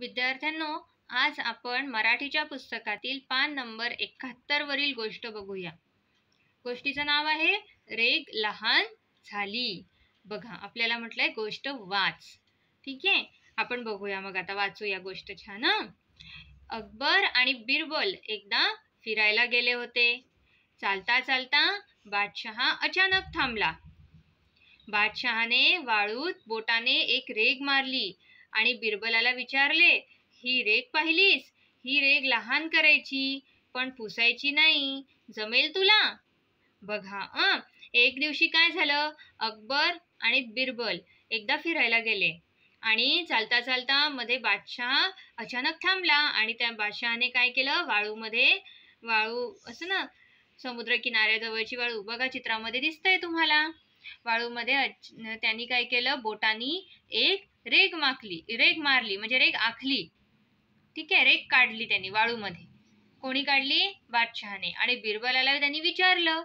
विद्यार्थ्यांनो आज आपण मराठीच्या पुस्तकातील पान नंबर वरील गोष्ट बघूया गोष्टीचं नाव आहे रेग लहान झाली बघा आपल्याला म्हटलंय गोष्ट वाच ठीक आहे आपण बघूया मग आता वाचूया गोष्ट छान अकबर आणि बिरबल एकदा फिरायला गेले होते चालता चालता बादशहा अचानक थांबला बादशहाने वाळूत बोटाने एक रेग मारली आणि बिरबलाला विचारले ही रेग पाहिलीस ही रेग लहान करायची पण पुसायची नाही जमेल तुला बघा अ एक दिवशी काय झालं अकबर आणि बिरबल एकदा फिरायला गेले आणि चालता चालता मध्ये बादशाह अचानक थांबला आणि त्या बादशहाने काय केलं वाळूमध्ये वाळू असं ना समुद्र किनाऱ्याजवळची वाळू बघा चित्रामध्ये दिसतंय तुम्हाला वाळूमध्ये त्यांनी काय केलं बोटानी एक रेग माखली रेग मारली म्हणजे रेग आखली ठीक आहे रेग काढली त्यांनी वाळूमध्ये कोणी काढली बादशहाने आणि बिरबलाला त्यांनी विचारलं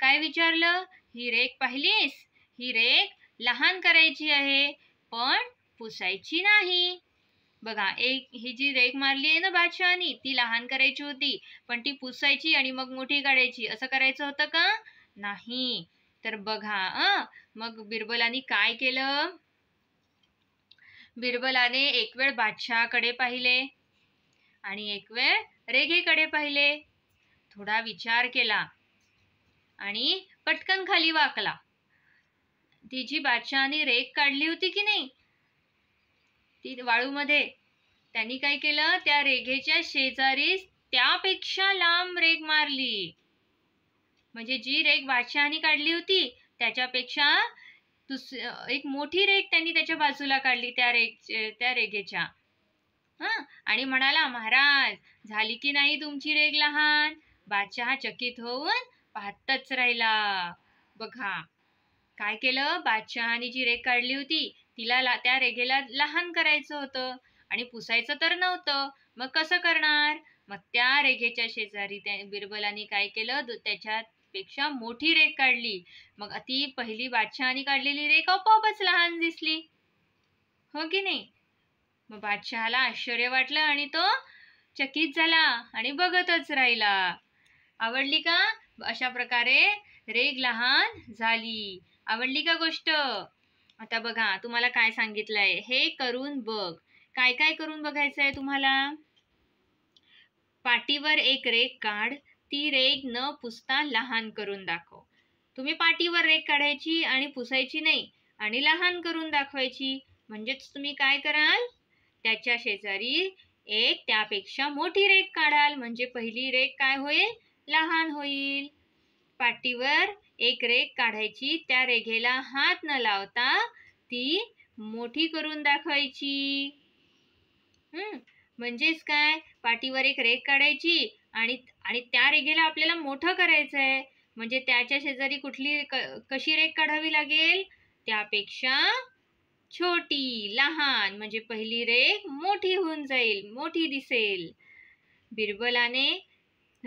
काय विचारलं ही रेख पाहिलीस ही रेख लहान करायची आहे पण पुसायची नाही बघा एक ही जी रेख मारली आहे ना बादशहानी ती लहान करायची होती पण ती पुसायची आणि मग मोठी काढायची असं करायचं होतं का नाही तर बघा अं मग बिरबलानी काय केलं बिरबलाने एक वेळ बादशहाकडे पाहिले आणि एक वेळ रेघेकडे पाहिले थोडा विचार केला आणि पटकन खाली वाकला तिची जी बादशहाने रेख काढली होती की नाही ती वाळूमध्ये त्यांनी काय केलं त्या रेघेच्या शेजारी त्यापेक्षा लांब रेघ मारली म्हणजे जी रेख बादशहाने काढली होती त्याच्यापेक्षा एक मोठी रेख त्यांनी त्याच्या बाजूला काढली त्या रेख त्या रेघेच्या हा आणि म्हणाला महाराज झाली की नाही तुमची रेग लहान बादशहा चकित होऊन पाहतच राहिला बघा काय केलं बादशहाने जी रेग काढली होती तिला त्या रेघेला लहान करायचं होतं आणि पुसायचं तर नव्हतं मग कसं करणार मग त्या रेघेच्या शेजारी त्या बिरबलाने काय केलं त्याच्यात पेक्षा मोठी रेख काढली मग ती पहिली बादशहानी काढलेली रेख आपोआपच लहान दिसली हो की नाही मग बादशहाला आश्चर्य वाटलं आणि तो चकित झाला आणि बघतच राहिला आवडली का अशा प्रकारे रेग लहान झाली आवडली का गोष्ट आता बघा तुम्हाला काय सांगितलंय हे करून बघ काय काय करून बघायचंय तुम्हाला पाटीवर एक रेग काढ ती रेग न पुसता लहान करून दाखव तुम्ही पाटीवर रेग काढायची आणि पुसायची नाही आणि लहान करून दाखवायची म्हणजेच तुम्ही काय कराल त्याच्या शेजारी एक त्यापेक्षा मोठी रेग काढाल म्हणजे पहिली रेग काय होईल लहान होईल पाटीवर एक रेग काढायची त्या रेघेला हात न लावता ती मोठी करून दाखवायची हम्म म्हणजेच काय पाठीवर एक रेख काढायची आणि आणि त्या रेघेला आपल्याला मोठं करायचं आहे म्हणजे त्याच्या शेजारी कुठली क कशी रेख काढावी लागेल त्यापेक्षा छोटी लहान म्हणजे पहिली रेख मोठी होऊन जाईल मोठी दिसेल बिरबलाने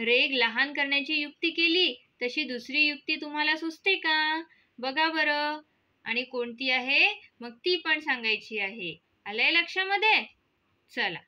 रेघ लहान करण्याची युक्ती केली तशी दुसरी युक्ती तुम्हाला सुचते का बघा बरं आणि कोणती आहे मग ती पण सांगायची आहे आलंय लक्षामध्ये चला